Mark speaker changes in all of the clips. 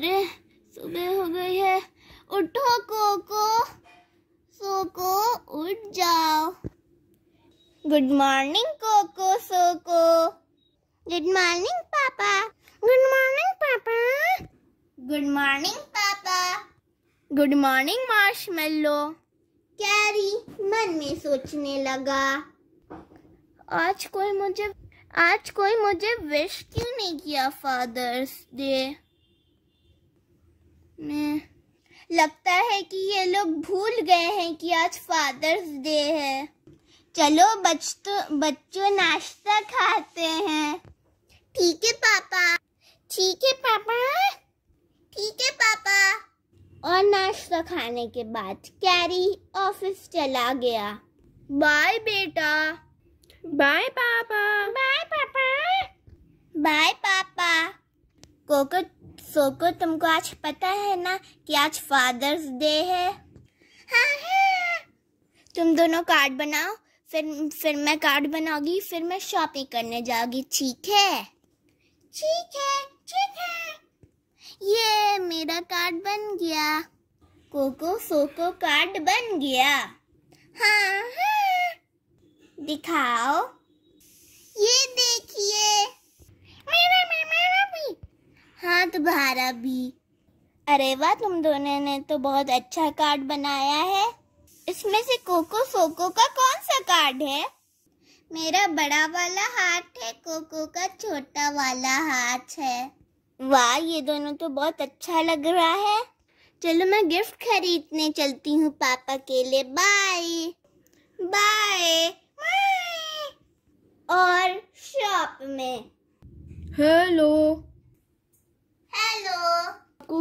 Speaker 1: अरे सुबह हो गई है उठो कोको सोको उठ जाओ गुड मॉर्निंग कोको सोको गुड मॉर्निंग पापा गुड मॉर्निंग पापा गुड मॉर्निंग पापा गुड मॉर्निंग मार्श मार्शमेलो कैरी मन में सोचने लगा आज कोई मुझे आज कोई मुझे विश क्यों नहीं किया फादर्स डे लगता है कि ये लोग भूल गए हैं कि आज फादर्स डे है चलो बच्चों बच्चों नाश्ता खाते हैं ठीक है पापा ठीक है पापा ठीक है पापा और नाश्ता खाने के बाद कैरी ऑफिस चला गया बाय बेटा बाय पापा बाय पापा बाय पापा कोको सोको तुमको आज पता है ना कि आज फादर्स डे है हाँ है। तुम दोनों कार्ड बनाओ फिर फिर मैं कार्ड बनाऊंगी फिर मैं शॉपिंग करने जाऊंगी ठीक है ठीक है ठीक है ये मेरा कार्ड बन गया कोको सोको कार्ड बन गया हाँ, हाँ। दिखाओ ये देखिए हाथ भारा भी अरे वाह तुम दोनों ने तो बहुत अच्छा कार्ड बनाया है इसमें से कोको फोको का कौन सा कार्ड है मेरा बड़ा वाला हाथ है कोको का छोटा वाला हाथ है वाह ये दोनों तो बहुत अच्छा लग रहा है चलो मैं गिफ्ट खरीदने चलती हूँ पापा के लिए बाय बाय और शॉप में हेलो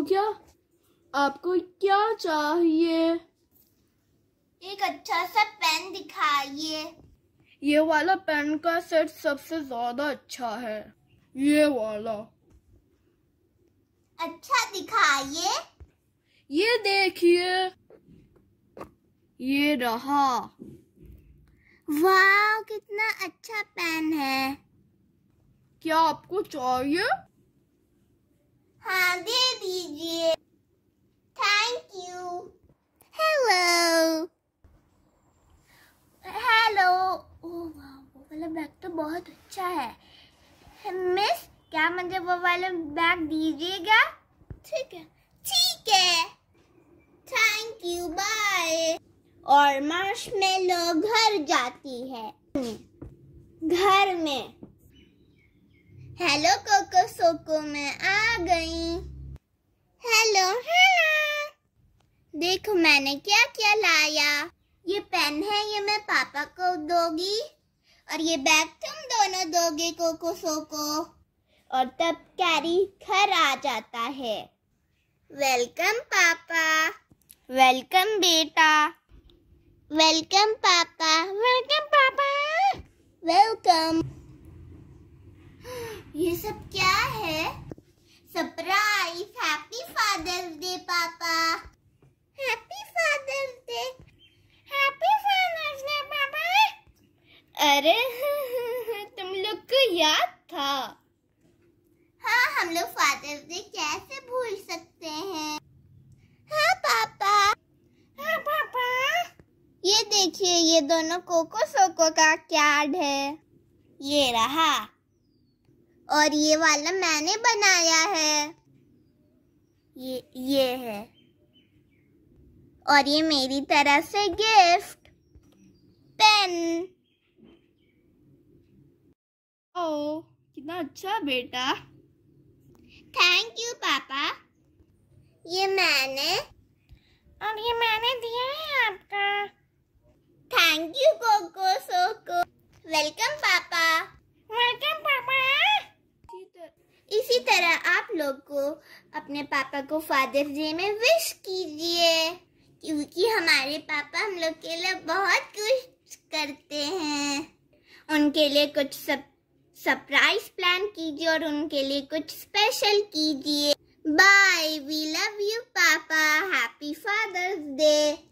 Speaker 1: क्या आपको क्या चाहिए एक अच्छा सा पेन दिखाइए ये वाला पेन का सेट सबसे ज्यादा अच्छा है ये वाला अच्छा दिखाइए ये देखिए ये रहा वाह कितना अच्छा पेन है क्या आपको चाहिए हाँ दे दीजिए थैंक यू हेलो हेलो ओ वाह वो वाला बैग तो बहुत अच्छा है मिस क्या मुझे मतलब वो वाला बैग दीजिएगा ठीक है ठीक है थैंक यू बाय और में मार्शमेलो घर जाती है घर में हेलो कोको सोको मैं आ गई हेलो हेलो देखो मैंने क्या क्या लाया ये पेन है ये मैं पापा को दोगी और ये बैग तुम दोनों दोगे कोको सोको और तब कैरी घर आ जाता है वेलकम पापा वेलकम बेटा वेलकम पापा पापा happy father's day happy father's day पापा अरे तुम लोग को याद था हाँ हम लोग फादर्स डे कैसे भूल सकते हैं हाँ पापा हाँ पापा ये देखिए ये दोनों कोको सोको का कार्ड है ये रहा और ये वाला मैंने बनाया है ये ये है और ये मेरी तरह से गिफ्ट पेन ओ कितना अच्छा बेटा थैंक यू पापा ये मैंने और ये मैंने दिया है आपका थैंक यू कोको सोको वेलकम पापा पापा को फादर डे में विश कीजिए क्योंकि हमारे पापा हम लोग के लिए बहुत कुछ करते हैं उनके लिए कुछ सब सरप्राइज प्लान कीजिए और उनके लिए कुछ स्पेशल कीजिए बाय वी लव यू पापा हैप्पी फादर्स डे